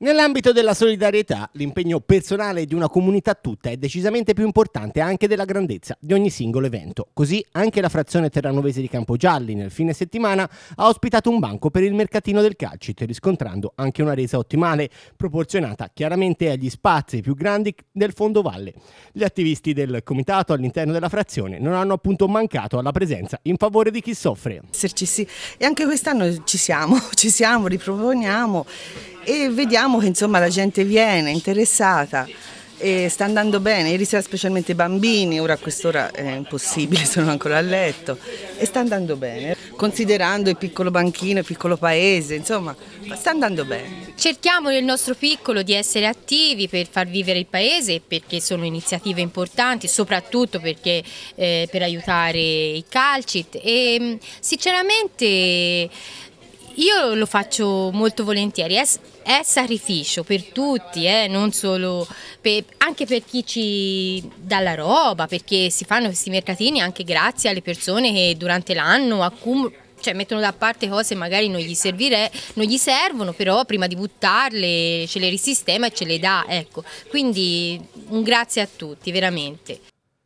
Nell'ambito della solidarietà, l'impegno personale di una comunità tutta è decisamente più importante anche della grandezza di ogni singolo evento. Così anche la frazione terranovese di Campogialli nel fine settimana ha ospitato un banco per il mercatino del calcite, riscontrando anche una resa ottimale, proporzionata chiaramente agli spazi più grandi del fondo valle. Gli attivisti del comitato all'interno della frazione non hanno appunto mancato alla presenza in favore di chi soffre. E anche quest'anno ci siamo, ci siamo, riproponiamo e vediamo che insomma la gente viene interessata e sta andando bene, ieri sera specialmente i bambini, ora a quest'ora è impossibile, sono ancora a letto e sta andando bene, considerando il piccolo banchino, il piccolo paese, insomma sta andando bene. Cerchiamo nel nostro piccolo di essere attivi per far vivere il paese perché sono iniziative importanti, soprattutto perché, eh, per aiutare i calcit e ehm, sinceramente io lo faccio molto volentieri, è, è sacrificio per tutti, eh, non solo per, anche per chi ci dà la roba, perché si fanno questi mercatini anche grazie alle persone che durante l'anno accumulano cioè mettono da parte cose che magari non gli, servire, non gli servono, però prima di buttarle ce le risistema e ce le dà, ecco. Quindi un grazie a tutti, veramente.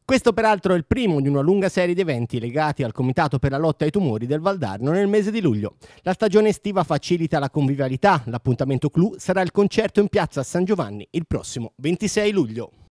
Questo peraltro è il primo di una lunga serie di eventi legati al Comitato per la lotta ai tumori del Valdarno nel mese di luglio. La stagione estiva facilita la convivialità, l'appuntamento clou sarà il concerto in piazza San Giovanni il prossimo 26 luglio.